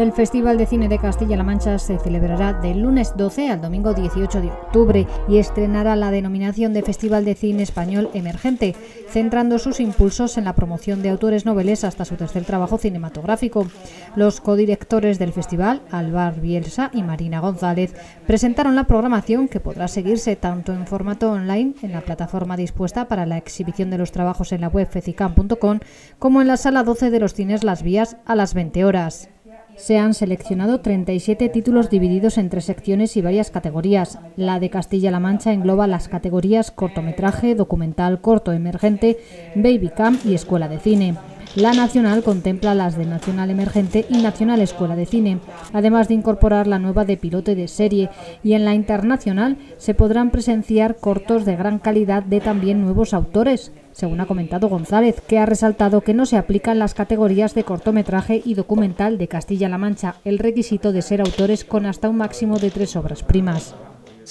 El Festival de Cine de Castilla-La Mancha se celebrará del lunes 12 al domingo 18 de octubre y estrenará la denominación de Festival de Cine Español Emergente, centrando sus impulsos en la promoción de autores noveles hasta su tercer trabajo cinematográfico. Los codirectores del festival, Alvar Bielsa y Marina González, presentaron la programación que podrá seguirse tanto en formato online en la plataforma dispuesta para la exhibición de los trabajos en la web fecicam.com como en la sala 12 de los cines Las Vías a las 20 horas se han seleccionado 37 títulos divididos en tres secciones y varias categorías. La de Castilla-La Mancha engloba las categorías cortometraje, documental corto emergente, baby y escuela de cine. La Nacional contempla las de Nacional Emergente y Nacional Escuela de Cine, además de incorporar la nueva de pilote de serie, y en la Internacional se podrán presenciar cortos de gran calidad de también nuevos autores, según ha comentado González, que ha resaltado que no se aplican las categorías de cortometraje y documental de Castilla-La Mancha, el requisito de ser autores con hasta un máximo de tres obras primas.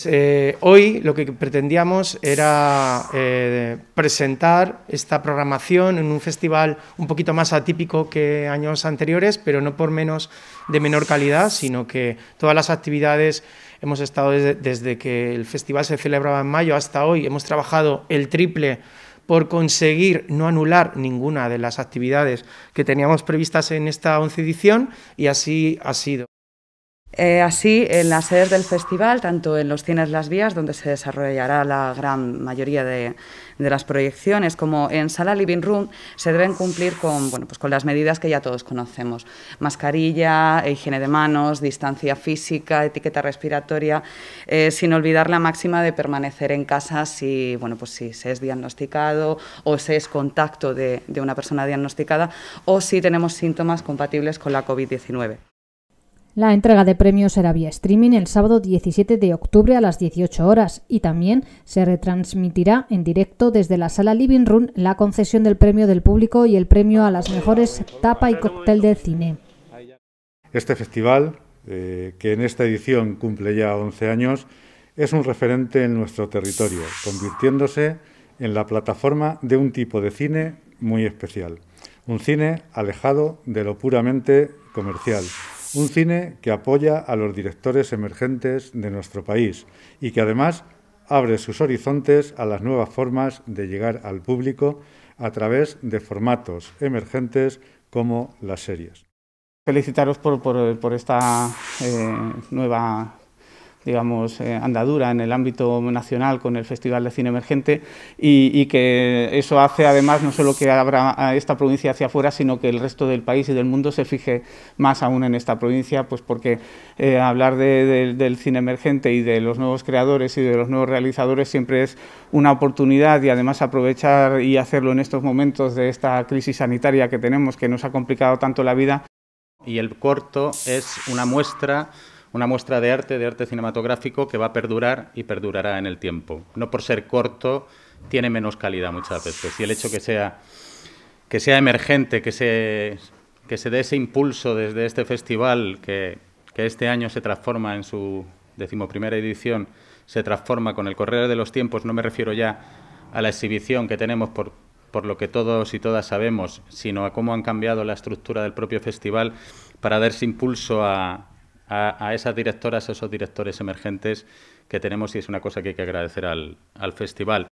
Eh, hoy lo que pretendíamos era eh, presentar esta programación en un festival un poquito más atípico que años anteriores, pero no por menos de menor calidad, sino que todas las actividades hemos estado desde que el festival se celebraba en mayo hasta hoy, hemos trabajado el triple por conseguir no anular ninguna de las actividades que teníamos previstas en esta once edición y así ha sido. Eh, así, en las sedes del festival, tanto en los cines Las Vías, donde se desarrollará la gran mayoría de, las proyecciones, como en Sala Living Room, se deben cumplir pues con, las medidas que ya todos conocemos. Mascarilla, higiene de manos, distancia física, etiqueta respiratoria, eh, sin olvidar la máxima de permanecer en casa pues si, se es diagnosticado o se es contacto de, de una persona diagnosticada o si tenemos síntomas compatibles con la COVID-19. La entrega de premios será vía streaming el sábado 17 de octubre a las 18 horas y también se retransmitirá en directo desde la sala Living Room la concesión del premio del público y el premio a las mejores tapa y cóctel de cine. Este festival, eh, que en esta edición cumple ya 11 años, es un referente en nuestro territorio, convirtiéndose en la plataforma de un tipo de cine muy especial, un cine alejado de lo puramente comercial un cine que apoya a los directores emergentes de nuestro país y que además abre sus horizontes a las nuevas formas de llegar al público a través de formatos emergentes como las series. Felicitaros por, esta eh, nueva digamos, eh, andadura en el ámbito nacional con el Festival de Cine Emergente y, que eso hace además no solo que abra esta provincia hacia afuera, sino que el resto del país y del mundo se fije más aún en esta provincia, pues porque eh, hablar del cine emergente y de los nuevos creadores y de los nuevos realizadores siempre es una oportunidad y además aprovechar y hacerlo en estos momentos de esta crisis sanitaria que tenemos, que nos ha complicado tanto la vida. Y el corto es una muestra una muestra de arte, de arte cinematográfico que va a perdurar y perdurará en el tiempo. No por ser corto tiene menos calidad muchas veces. Y el hecho que sea, que sea emergente, que se, que se dé ese impulso desde este festival que, que este año se transforma en su decimoprimera edición, se transforma con el correr de los tiempos, no me refiero ya a la exhibición que tenemos por, lo que todos y todas sabemos, sino a cómo han cambiado la estructura del propio festival para darse impulso a, a, esas directoras, a esos directores emergentes que tenemos y es una cosa que hay que agradecer al, al festival.